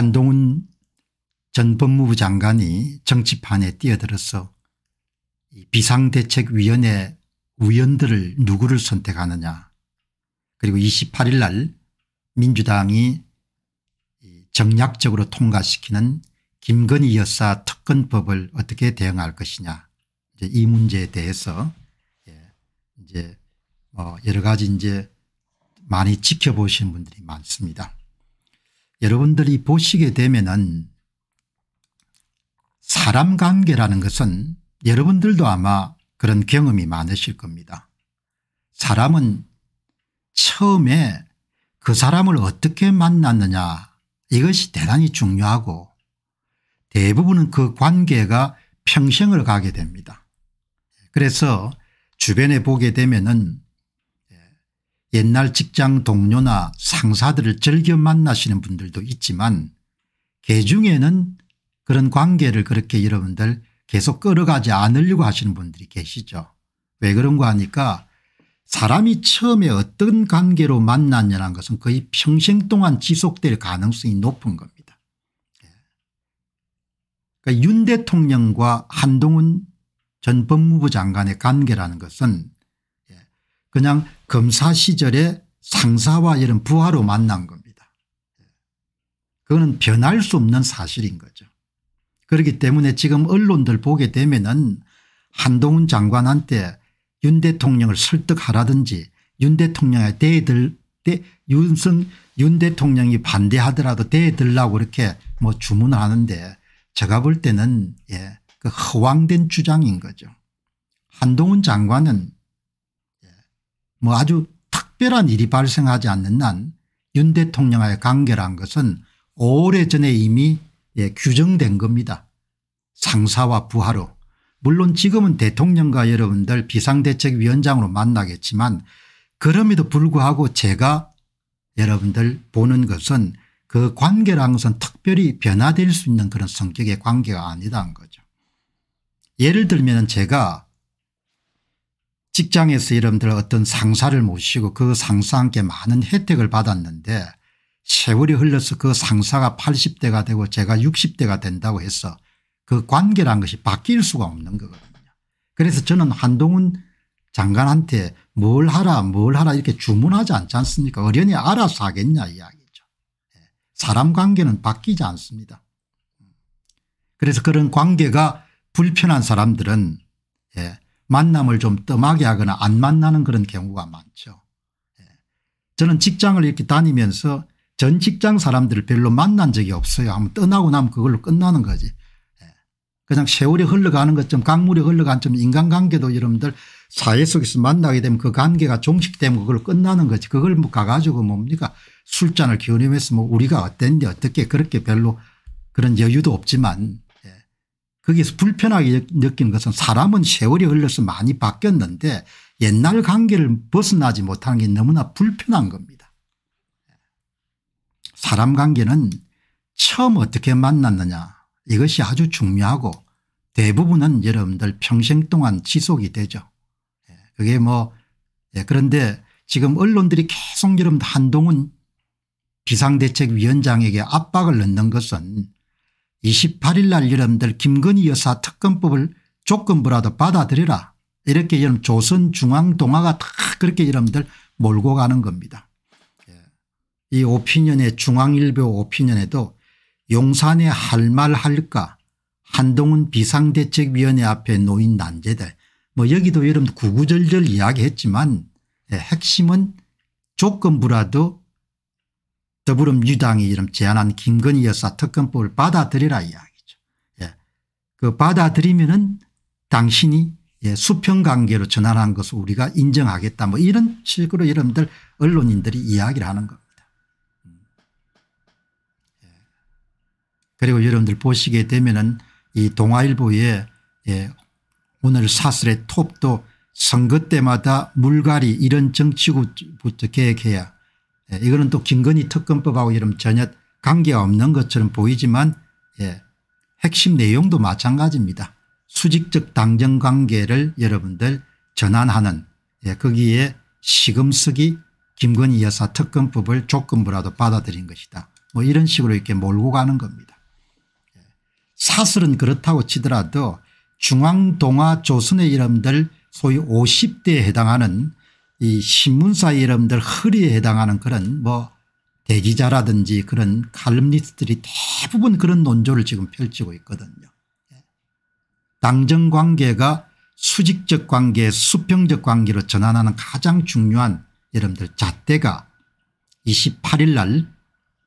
한동훈 전 법무부 장관이 정치판에 뛰어들어서 비상대책위원회 위원들을 누구를 선택하느냐 그리고 28일 날 민주당이 정략적으로 통과시키는 김건희 여사 특근법을 어떻게 대응할 것이냐 이제이 문제에 대해서 예, 이제 뭐 여러 가지 이제 많이 지켜보신 분들이 많습니다. 여러분들이 보시게 되면은 사람 관계라는 것은 여러분들도 아마 그런 경험이 많으실 겁니다. 사람은 처음에 그 사람을 어떻게 만났느냐 이것이 대단히 중요하고 대부분은 그 관계가 평생을 가게 됩니다. 그래서 주변에 보게 되면 은 옛날 직장 동료나 상사들을 즐겨 만나시는 분들도 있지만 개중에는 그런 관계를 그렇게 여러분들 계속 끌어가지 않으려고 하시는 분들이 계시죠. 왜 그런가 하니까 사람이 처음에 어떤 관계로 만났냐는 것은 거의 평생 동안 지속될 가능성이 높은 겁니다. 예. 그러니까 윤 대통령과 한동훈 전 법무부 장관의 관계라는 것은 예. 그냥 검사 시절에 상사와 이런 부하로 만난 겁니다. 그거는 변할 수 없는 사실인 거죠. 그렇기 때문에 지금 언론들 보게 되면 은 한동훈 장관한테 윤 대통령을 설득하라든지 윤 대통령의 대들 대, 윤승 윤 대통령이 반대하더라도 대들라고 이렇게 뭐 주문을 하는데 제가 볼 때는 예, 그 허황된 주장인 거죠. 한동훈 장관은 뭐 아주 특별한 일이 발생하지 않는 난 윤 대통령의 과 관계란 것은 오래전에 이미 예, 규정된 겁니다. 상사와 부하로 물론 지금은 대통령과 여러분들 비상대책위원장으로 만나겠지만 그럼에도 불구하고 제가 여러분들 보는 것은 그 관계라는 것은 특별히 변화될 수 있는 그런 성격의 관계가 아니다는 거죠. 예를 들면 제가 직장에서 여러분들 어떤 상사를 모시고 그 상사와 함께 많은 혜택을 받았는데 세월이 흘러서 그 상사가 80대가 되고 제가 60대가 된다고 해서 그 관계란 것이 바뀔 수가 없는 거거든요. 그래서 저는 한동훈 장관한테 뭘 하라 뭘 하라 이렇게 주문하지 않지 않습니까 어련히 알아서 하겠냐 이야기죠. 예. 사람 관계는 바뀌지 않습니다. 그래서 그런 관계가 불편한 사람들은 예, 만남을 좀 뜸하게 하거나 안 만나는 그런 경우가 많죠. 예. 저는 직장을 이렇게 다니면서 전 직장 사람들을 별로 만난 적이 없어요. 한번 떠나고 나면 그걸로 끝나는 거지. 예. 그냥 세월이 흘러가는 것처럼 강물이 흘러간 좀 인간관계도 여러분들 사회 속에서 만나게 되면 그 관계가 종식되면 그걸 끝나는 거지. 그걸 뭐 가가지고 뭡니까 술잔을 기울이면서 뭐 우리가 어땠는데 어떻게 그렇게 별로 그런 여유도 없지만 거기에서 불편하게 느끼는 것은 사람은 세월이 흘러서 많이 바뀌었는데 옛날 관계를 벗어나지 못하는 게 너무나 불편한 겁니다. 사람 관계는 처음 어떻게 만났느냐 이것이 아주 중요하고 대부분은 여러분들 평생 동안 지속이 되죠. 예, 그게 뭐 예, 그런데 지금 언론들이 계속 여러분 한동훈 비상대책위원장에게 압박을 넣는 것은 28일 날 여러분들 김건희 여사 특검법을 조건부라도 받아들여라 이렇게 여러분 조선중앙동화가 다 그렇게 여러분들 몰고 가는 겁니다. 예. 이오피니언의 중앙일보 오피니언에도용산에할 말 할까 한동훈 비상대책위원회 앞에 놓인 난제들 뭐 여기도 여러분 구구절절 이야기했지만 예, 핵심은 조건부라도 더불어민주당이 이름 제안한 김건희 여사 특검법을 받아들이라 이야기죠. 예. 그 받아들이면은 당신이 예, 수평관계로 전환한 것을 우리가 인정하겠다 뭐 이런 식으로 여러분들 언론인들이 이야기를 하는 겁니다. 음. 예. 그리고 여러분들 보시게 되면은 이 동아일보에 예, 오늘 사슬의 톱도 선거 때마다 물갈이 이런 정치구부터 계획해야 예, 이거는 또 김건희 특검법하고 이런 전혀 관계가 없는 것처럼 보이지만 예, 핵심 내용도 마찬가지입니다. 수직적 당정관계를 여러분들 전환하는 예, 거기에 시금석이 김건희 여사 특검법을 조건부라도 받아들인 것이다. 뭐 이런 식으로 이렇게 몰고 가는 겁니다. 예, 사슬은 그렇다고 치더라도 중앙동화 조선의 이름들 소위 50대에 해당하는 이 신문사 이름들 허리에 해당하는 그런 뭐 대기자라든지 그런 칼럼니스트들이 대부분 그런 논조를 지금 펼치고 있거든요. 예. 당정 관계가 수직적 관계 수평적 관계로 전환하는 가장 중요한 여러분들 잣대가 28일 날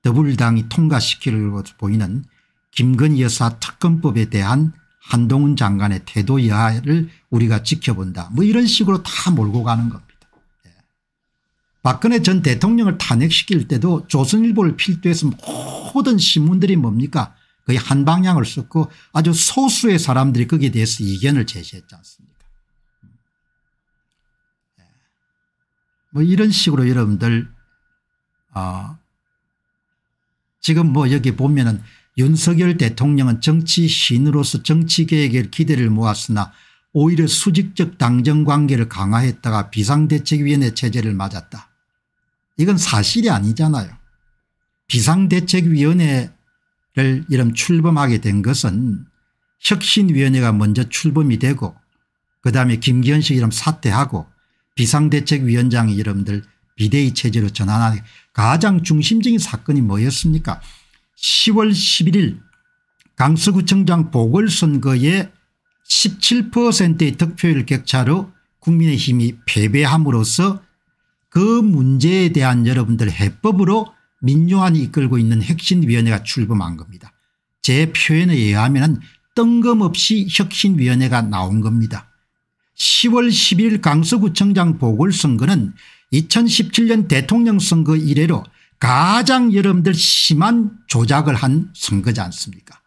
더불당이 통과시키려고 보이는 김건희 여사 특검법에 대한 한동훈 장관의 태도 여하를 우리가 지켜본다 뭐 이런 식으로 다 몰고 가는 겁니다. 박근혜 전 대통령을 탄핵시킬 때도 조선일보를 필두해서 모든 신문들이 뭡니까 거의 한 방향을 썼고 아주 소수의 사람들이 거기에 대해서 이견을 제시했지 않습니까 예. 뭐 이런 식으로 여러분들 어 지금 뭐 여기 보면은 윤석열 대통령은 정치신으로서 정치개혁의 기대를 모았으나 오히려 수직적 당정관계를 강화했다가 비상대책위원회 체제를 맞았다. 이건 사실이 아니잖아요. 비상대책위원회를 이름 출범하게 된 것은 혁신위원회가 먼저 출범이 되고 그다음에 김기현씨 이름 사퇴하고 비상대책위원장이 이름들 비대위 체제로 전환하는 가장 중심적인 사건이 뭐였습니까 10월 11일 강서구청장 보궐선거에 17%의 득표율 격차로 국민의힘이 패배함으로써 그 문제에 대한 여러분들 해법으로 민주안이 이끌고 있는 혁신위원회가 출범한 겁니다. 제 표현에 의하면 뜬금없이 혁신위원회가 나온 겁니다. 10월 10일 강서구청장 보궐선거는 2017년 대통령 선거 이래로 가장 여러분들 심한 조작을 한 선거지 않습니까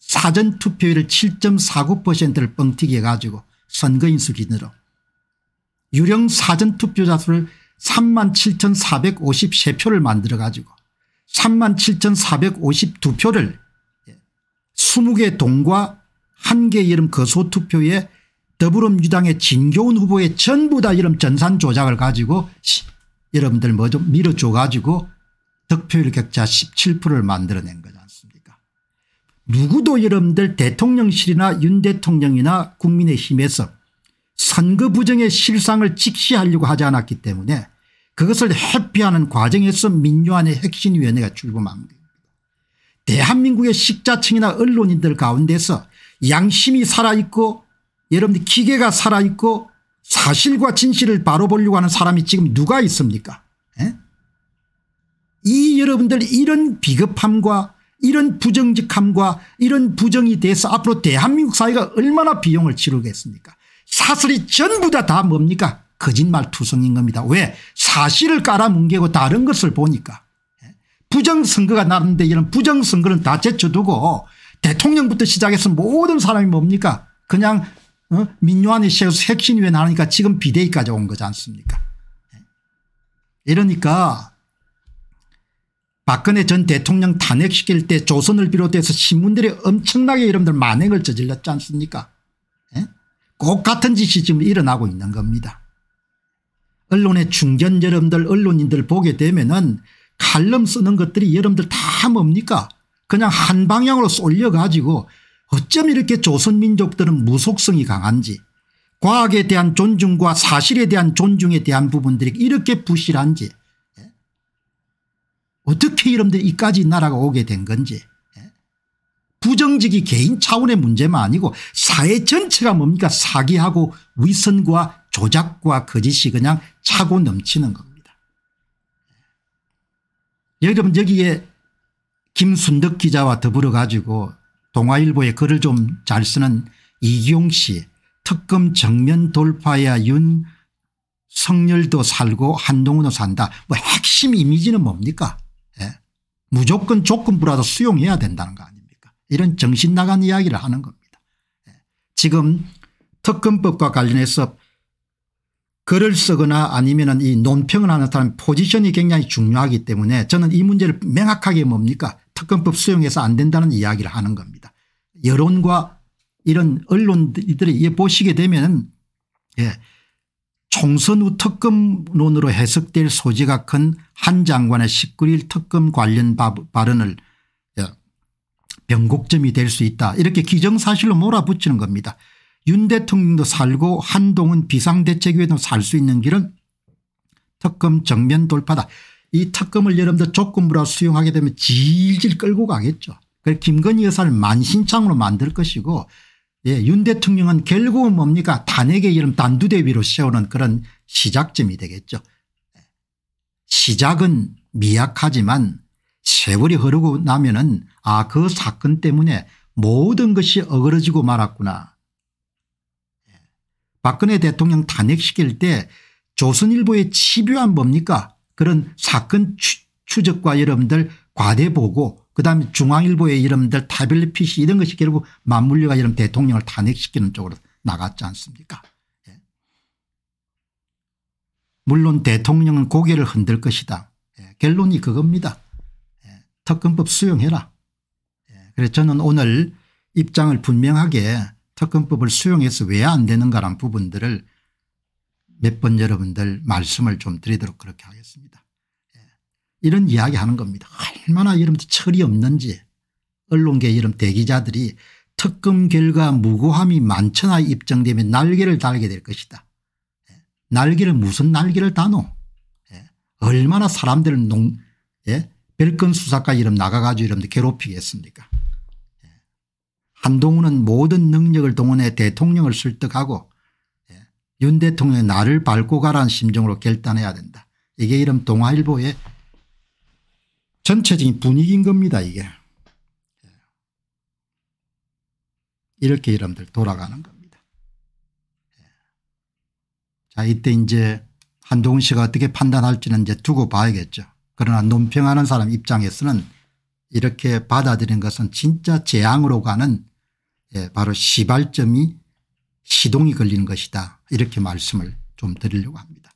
사전투표율 7.49%를 뻥튀기 해가지고 선거인수 기준으로 유령 사전투표자 수를 37,453표를 만들어 가지고 37,452표를 20개 동과 1개 이름 거소투표에 더불어민주당의 진교훈 후보의 전부 다 이름 전산 조작을 가지고 여러분들 뭐 좀 밀어줘 가지고 득표율 격차 17%를 만들어낸 거지 않습니까 누구도 여러분들 대통령실이나 윤 대통령이나 국민의힘에서 선거 부정의 실상을 직시하려고 하지 않았기 때문에 그것을 회피하는 과정에서 민주안의 핵심위원회가 출범한 겁니다. 대한민국의 식자층이나 언론인들 가운데서 양심이 살아있고 여러분들 기계가 살아있고 사실과 진실을 바로 보려고 하는 사람이 지금 누가 있습니까 에? 예? 이 여러분들 이런 비겁함과 이런 부정직함과 이런 부정이 돼서 앞으로 대한민국 사회가 얼마나 비용을 치르겠습니까 사설이 전부 다, 다 뭡니까 거짓말 투성인 겁니다. 왜 사실을 깔아뭉개고 다른 것을 보니까 예? 부정선거가 나는데 이런 부정선거는 다 제쳐두고 대통령부터 시작해서 모든 사람이 뭡니까 그냥 어? 민요한이 핵심 위에 나니까 지금 비대위까지 온 거지 않습니까 예? 이러니까 박근혜 전 대통령 탄핵시킬 때 조선을 비롯해서 신문들이 엄청나게 여러분들 만행을 저질렀지 않습니까 꼭 같은 짓이 지금 일어나고 있는 겁니다. 언론의 중견 여러분들 언론인들 보게 되면은 칼럼 쓰는 것들이 여러분들 다 뭡니까 그냥 한 방향으로 쏠려 가지고 어쩜 이렇게 조선민족들은 무속성이 강한지 과학에 대한 존중과 사실에 대한 존중에 대한 부분들이 이렇게 부실한지 예? 어떻게 여러분들 이까지 나라가 오게 된 건지 부정직이 개인 차원의 문제만 아니고 사회 전체가 뭡니까 사기하고 위선과 조작과 거짓이 그냥 차고 넘치는 겁니다. 여러분 여기에 김순덕 기자와 더불어 가지고 동아일보에 글을 좀 잘 쓰는 이기용 씨 특검 정면 돌파야윤 성렬도 살고 한동훈도 산다. 뭐 핵심 이미지는 뭡니까 예. 무조건 조건부라도 수용해야 된다는 거 아니에요. 이런 정신 나간 이야기를 하는 겁니다. 예. 지금 특검법과 관련해서 글을 쓰거나 아니면 이 논평을 하는 사람 포지션이 굉장히 중요하기 때문에 저는 이 문제를 명확하게 뭡니까 특검법 수용해서 안 된다는 이야기를 하는 겁니다. 여론과 이런 언론들이 보시게 되면 예, 총선 후 특검론으로 해석될 소지가 큰 한 장관의 19일 특검 관련 발언을 변곡점이 될 수 있다 이렇게 기정사실로 몰아붙이는 겁니다. 윤 대통령도 살고 한동훈 비상대책위원도 살 수 있는 길은 특검 정면 돌파다. 이 특검을 여러분들 조건부로 수용하게 되면 질질 끌고 가겠죠. 그래서 김건희 여사를 만신창으로 만들 것이고 예, 윤 대통령은 결국은 뭡니까 단에게 이름 단두대비로 세우는 그런 시작점이 되겠죠. 시작은 미약하지만 세월이 흐르고 나면은 아그 사건 때문에 모든 것이 어그러지고 말았구나. 예. 박근혜 대통령 탄핵시킬 때 조선일보의 치료한 뭡니까 그런 사건 추, 적과 여러분들 과대보고 그다음에 중앙일보의 여러분들 타빌리피시 이런 것이 결국 맞물려가 여러분 대통령을 탄핵시키는 쪽으로 나갔지 않습니까 예. 물론 대통령은 고개를 흔들 것이다. 예. 결론이 그겁니다. 예. 특검법 수용해라. 그래서 저는 오늘 입장을 분명하게 특검법을 수용해서 왜 안 되는가란 부분들을 몇 번 여러분들 말씀을 좀 드리도록 그렇게 하겠습니다. 예. 이런 이야기 하는 겁니다. 얼마나 여러분들 철이 없는지 언론계 이런 대기자들이 특검 결과 무고함이 만천하 입증되면 날개를 달게 될 것이다. 예. 날개를 무슨 날개를 따노 예. 얼마나 사람들을 농 예? 별건 수사까지 이름 나가가지고 이러면 괴롭히겠습니까 한동훈은 모든 능력을 동원해 대통령을 설득하고 예, 윤 대통령의 나를 밟고 가라는 심정으로 결단해야 된다. 이게 이름 동아일보의 전체적인 분위기인 겁니다 이게. 예. 이렇게 이름들 돌아가는 겁니다. 예. 자 이때 이제 한동훈 씨가 어떻게 판단할지는 이제 두고 봐야겠죠. 그러나 논평하는 사람 입장에서는 이렇게 받아들인 것은 진짜 재앙으로 가는 예, 바로 시발점이 시동이 걸린 것이다 이렇게 말씀을 좀 드리려고 합니다.